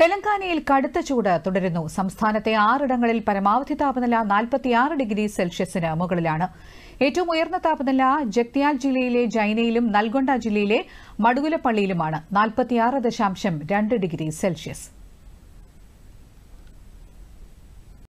തെലങ്കാനയിൽ കടുത്ത ചൂട് തുടരുന്നു സംസ്ഥാനത്തെ ആറിടങ്ങളിൽ പരമാവധി താപനില നാൽപ്പത്തിയാറ് ഡിഗ്രി സെൽഷ്യസിന് മുകളിലാണ് ഏറ്റവും ഉയർന്ന താപനില ജഗ്തിയാൽ ജില്ലയിലെ ജൈനയിലും നൽഗൊണ്ട ജില്ലയിലെ മടുകുലപ്പള്ളിയിലുമാണ് നാൽപ്പത്തിയാറ് ദശാംശം രണ്ട് ഡിഗ്രി സെൽഷ്യസ്